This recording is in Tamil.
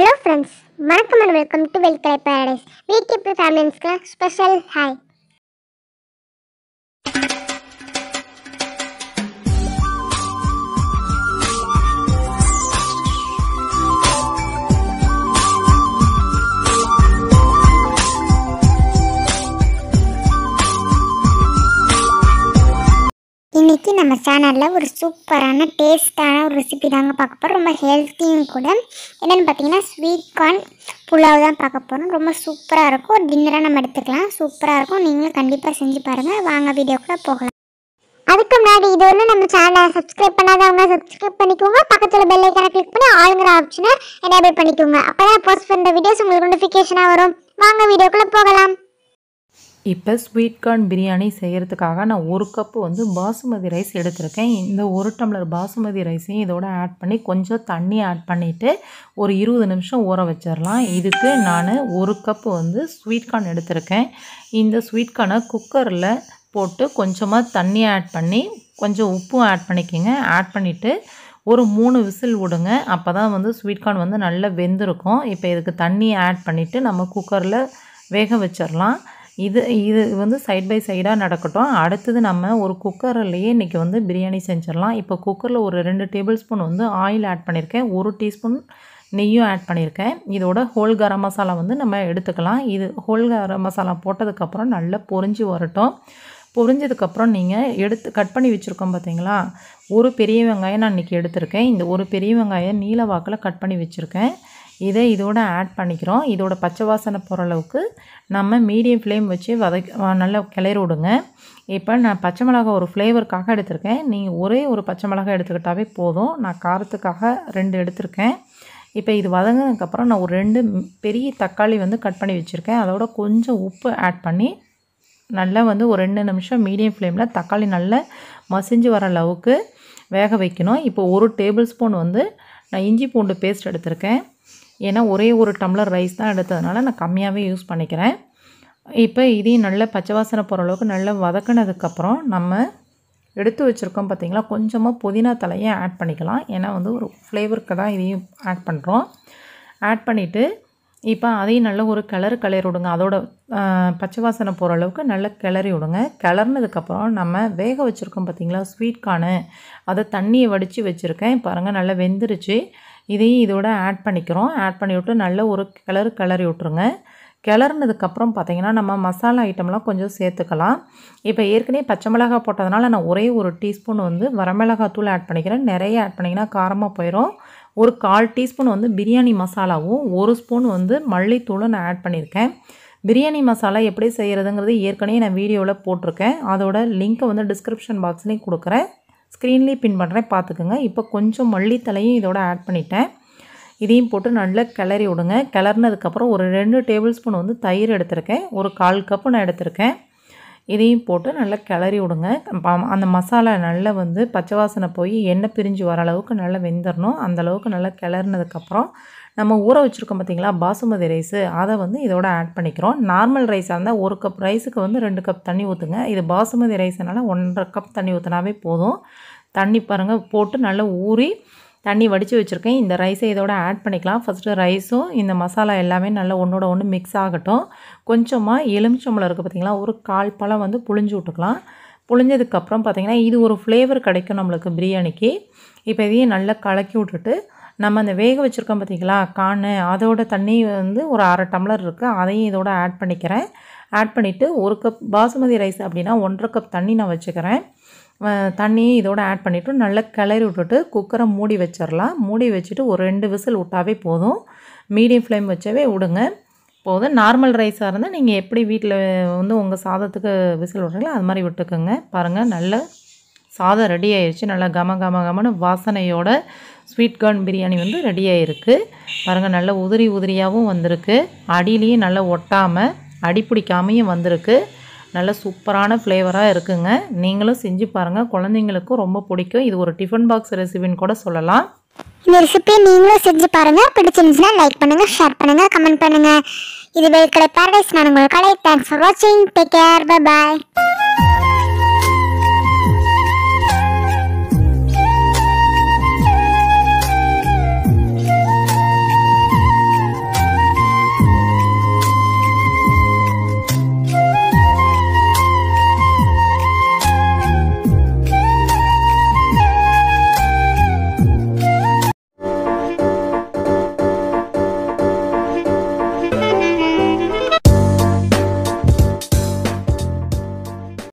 ஹலோ ஃப்ரெண்ட்ஸ் வணக்கம் அண்ட் வெல்கம் டு வெல்கலை பேரடைஸ் வீட்டு ஃபேமிலிஸ்க்கு ஸ்பெஷல் ஹாய் இன்றைக்கி நம்ம சேனலில் ஒரு சூப்பரான டேஸ்ட்டான ஒரு ரெசிபி தாங்க பார்க்க போகிறோம் ரொம்ப ஹெல்த்தியும் கூட என்னென்னு பார்த்தீங்கன்னா ஸ்வீட் கார்ன் புலாவ் தான் பார்க்க போகிறோம் ரொம்ப சூப்பராக இருக்கும் ஒரு டின்னராக நம்ம எடுத்துக்கலாம் சூப்பராக இருக்கும் நீங்களும் கண்டிப்பாக செஞ்சு பாருங்கள் வாங்க வீடியோக்குள்ளே போகலாம் அதுக்கு முன்னாடி இது வந்து நம்ம சேனலை சப்ஸ்கிரைப் பண்ணாதவங்க சப்ஸ்கிரைப் பண்ணிக்கோங்க பக்கத்தில் பெல் ஐக்கனை கிளிக் பண்ணி ஆளுங்கிற ஆப்ஷனை எனேபிள் பண்ணிக்கோங்க அப்போ தான் போஸ்ட் பண்ணுற வீடியோஸ் உங்களுக்கு நோட்டிஃபிகேஷனாக வரும் வாங்க வீடியோக்குள்ளே போகலாம் இப்போ ஸ்வீட் கார்ன் பிரியாணி செய்கிறதுக்காக நான் ஒரு கப்பு வந்து பாசுமதி ரைஸ் எடுத்திருக்கேன் இந்த ஒரு டம்ளர் பாசுமதி ரைஸையும் இதோட ஆட் பண்ணி கொஞ்சம் தண்ணி ஆட் பண்ணிவிட்டு ஒரு இருபது நிமிஷம் ஊற வச்சிடலாம் இதுக்கு நான் ஒரு கப்பு வந்து ஸ்வீட் கார்ன் எடுத்திருக்கேன் இந்த ஸ்வீட் கார்னை குக்கரில் போட்டு கொஞ்சமாக தண்ணி ஆட் பண்ணி கொஞ்சம் உப்பும் ஆட் பண்ணிக்கோங்க ஆட் பண்ணிவிட்டு ஒரு மூணு விசில் விடுங்க அப்போ தான் வந்து ஸ்வீட் கார்ன் வந்து நல்லா வெந்திருக்கும் இப்போ இதுக்கு தண்ணி ஆட் பண்ணிவிட்டு நம்ம குக்கரில் வேக வச்சிடலாம் இது இது வந்து சைட் பை சைடாக நடக்கட்டும் அடுத்தது நம்ம ஒரு குக்கர்லேயே இன்றைக்கி வந்து பிரியாணி செஞ்சிடலாம் இப்போ குக்கரில் ஒரு ரெண்டு டேபிள் ஸ்பூன் வந்து ஆயில் ஆட் பண்ணியிருக்கேன் ஒரு டீஸ்பூன் நெய்யும் ஆட் பண்ணியிருக்கேன் இதோட ஹோல் கரம் மசாலா வந்து நம்ம எடுத்துக்கலாம் இது ஹோல் கரம் மசாலா போட்டதுக்கப்புறம் நல்லா பொறிஞ்சு வரட்டும் பொரிஞ்சதுக்கப்புறம் நீங்கள் எடுத்து கட் பண்ணி வச்சுருக்கோம் பார்த்தீங்களா ஒரு பெரிய வெங்காயம் நான் இன்றைக்கி எடுத்திருக்கேன் இந்த ஒரு பெரிய வெங்காயம் நீல வாக்கில் கட் பண்ணி வச்சுருக்கேன் இதை இதோடு ஆட் பண்ணிக்கிறோம் இதோட பச்சை வாசனை போகிற அளவுக்கு நம்ம மீடியம் ஃப்ளேம் வச்சு வதக்க நல்லா கிளறி விடுங்க இப்போ நான் பச்சை மிளகா ஒரு ஃப்ளேவருக்காக எடுத்திருக்கேன் நீங்கள் ஒரே ஒரு பச்சை மிளகா எடுத்துக்கிட்டாவே போதும் நான் காரத்துக்காக ரெண்டு எடுத்திருக்கேன் இப்போ இது வதங்கினதுக்கப்புறம் நான் ஒரு ரெண்டு பெரிய தக்காளி வந்து கட் பண்ணி வச்சுருக்கேன் அதோட கொஞ்சம் உப்பு ஆட் பண்ணி நல்லா வந்து ஒரு ரெண்டு நிமிஷம் மீடியம் ஃப்ளேமில் தக்காளி நல்லா மசிஞ்சு வர அளவுக்கு வேக வைக்கணும் இப்போ ஒரு டேபிள் ஸ்பூன் வந்து நான் இஞ்சி பூண்டு பேஸ்ட் எடுத்திருக்கேன் ஏன்னா ஒரே ஒரு டம்ளர் ரைஸ் தான் எடுத்ததுனால நான் கம்மியாகவே யூஸ் பண்ணிக்கிறேன் இப்போ இதையும் நல்லா பச்சை வாசனை போகிற அளவுக்கு நல்லா வதக்கினதுக்கப்புறம் நம்ம எடுத்து வச்சுருக்கோம் பார்த்திங்களா கொஞ்சமாக புதினா தலையை ஆட் பண்ணிக்கலாம் ஏன்னா வந்து ஒரு ஃப்ளேவருக்கு தான் இதையும் ஆட் பண்ணுறோம் ஆட் பண்ணிவிட்டு இப்போ அதையும் நல்ல ஒரு கிளறு கிளறி விடுங்க அதோட பச்சை வாசனை போகிற அளவுக்கு நல்லா கிளறி விடுங்க கிளறினதுக்கப்புறம் நம்ம வேக வச்சுருக்கோம் பார்த்திங்களா ஸ்வீட் கார்னு அதை தண்ணியை வடித்து வச்சுருக்கேன் பாருங்கள் நல்லா வெந்துருச்சு இதையும் இதோட ஆட் பண்ணிக்கிறோம் ஆட் பண்ணி விட்டு நல்ல ஒரு கிளறு கிளறி விட்ருங்க கிளறினதுக்கப்புறம் பார்த்திங்கன்னா நம்ம மசாலா ஐட்டம்லாம் கொஞ்சம் சேர்த்துக்கலாம் இப்போ ஏற்கனவே பச்சை மிளகாய் போட்டதுனால நான் ஒரே ஒரு டீஸ்பூன் வந்து வரமிளகாய் தூள் ஆட் பண்ணிக்கிறேன் நிறைய ஆட் பண்ணிங்கன்னா காரமாக போயிடும் ஒரு கால் டீஸ்பூன் வந்து பிரியாணி மசாலாவும் ஒரு ஸ்பூன் வந்து மல்லித்தூளும் நான் ஆட் பண்ணியிருக்கேன் பிரியாணி மசாலா எப்படி செய்கிறதுங்கிறது ஏற்கனவே நான் வீடியோவில் போட்டிருக்கேன் அதோட லிங்க்கை வந்து டிஸ்கிரிப்ஷன் பாக்ஸ்லேயும் கொடுக்குறேன் ஸ்க்ரீன்லேயே பின் பண்ணுறேன் பார்த்துக்குங்க இப்போ கொஞ்சம் மல்லித்தலையும் இதோட ஆட் பண்ணிட்டேன் இதையும் போட்டு நல்லா கிளறி விடுங்க கிளறினதுக்கப்புறம் ஒரு ரெண்டு டேபிள் ஸ்பூன் வந்து தயிர் எடுத்திருக்கேன் ஒரு கால் கப்பு நான் எடுத்திருக்கேன் இதையும் போட்டு நல்லா கிளறி விடுங்க அந்த மசாலா நல்லா வந்து பச்சை வாசனை போய் எண்ணெய் பிரிஞ்சு வர அளவுக்கு நல்லா வெந்துடணும் அந்தளவுக்கு நல்லா கிளறினதுக்கப்புறம் நம்ம ஊற வச்சுருக்கோம் பார்த்திங்களா பாசுமதி ரைஸு அதை வந்து இதோட ஆட் பண்ணிக்கிறோம் நார்மல் ரைஸாக இருந்தால் ஒரு கப் ரைஸுக்கு வந்து ரெண்டு கப் தண்ணி ஊற்றுங்க இது பாசுமதி ரைஸ்னால் ஒன்றரை கப் தண்ணி ஊற்றினாவே போதும் தண்ணி பாருங்கள் போட்டு நல்லா ஊறி தண்ணி வடித்து வச்சுருக்கேன் இந்த ரைஸை இதோட ஆட் பண்ணிக்கலாம் ஃபஸ்ட்டு ரைஸும் இந்த மசாலா எல்லாமே நல்லா ஒன்றோட ஒன்று மிக்ஸ் ஆகட்டும் கொஞ்சமாக எலுமிச்சம்பழம் இருக்குது பார்த்திங்களா ஒரு கால் பழம் வந்து புழிஞ்சு விட்டுக்கலாம் புழிஞ்சதுக்கப்புறம் பார்த்திங்கன்னா இது ஒரு ஃப்ளேவர் கிடைக்கும் நம்மளுக்கு பிரியாணிக்கு இப்போ இதையும் நல்லா கலக்கி விட்டுட்டு நம்ம அந்த வேக வச்சுருக்கோம் பார்த்திங்களா காணு அதோட தண்ணி வந்து ஒரு அரை டம்ளர் இருக்குது அதையும் இதோட ஆட் பண்ணிக்கிறேன் ஆட் பண்ணிவிட்டு ஒரு கப் பாசுமதி ரைஸ் அப்படின்னா ஒன்றரை கப் தண்ணி நான் வச்சுக்கிறேன் தண்ணியும் இதோடு ஆட் பண்ணிவிட்டு நல்லா கிளறி விட்டுட்டு குக்கரை மூடி வச்சிடலாம் மூடி வச்சுட்டு ஒரு ரெண்டு விசில் விட்டாவே போதும் மீடியம் ஃப்ளேம் வச்சவே விடுங்க போதும் நார்மல் ரைஸாக இருந்தால் நீங்கள் எப்படி வீட்டில் வந்து உங்கள் சாதத்துக்கு விசில் விட்றீங்களோ அது மாதிரி விட்டுக்கோங்க பாருங்கள் நல்ல சாதம் ரெடி ஆயிடுச்சு நல்லா கம கம கமனு வாசனையோட ஸ்வீட் கார்ன் பிரியாணி வந்து ரெடி ஆகிருக்கு பாருங்கள் நல்ல உதிரி உதிரியாகவும் வந்திருக்கு அடியிலையும் நல்லா ஒட்டாமல் அடி பிடிக்காமையும் வந்திருக்கு நல்ல சூப்பரான ஃப்ளேவராக இருக்குங்க நீங்களும் செஞ்சு பாருங்கள் குழந்தைங்களுக்கும் ரொம்ப பிடிக்கும் இது ஒரு டிஃபன் பாக்ஸ் ரெசிபின்னு கூட சொல்லலாம் இந்த ரெசிபியை நீங்களும் செஞ்சு பாருங்கள் பிடிச்சிருந்துச்சுன்னா லைக் பண்ணுங்கள் ஷேர் பண்ணுங்கள் கமெண்ட் பண்ணுங்கள் இது கடை பேரடைஸ் நான் உங்களுக்கு கலை தேங்க்ஸ் ஃபார் வாட்சிங் டேக் கேர் பாய்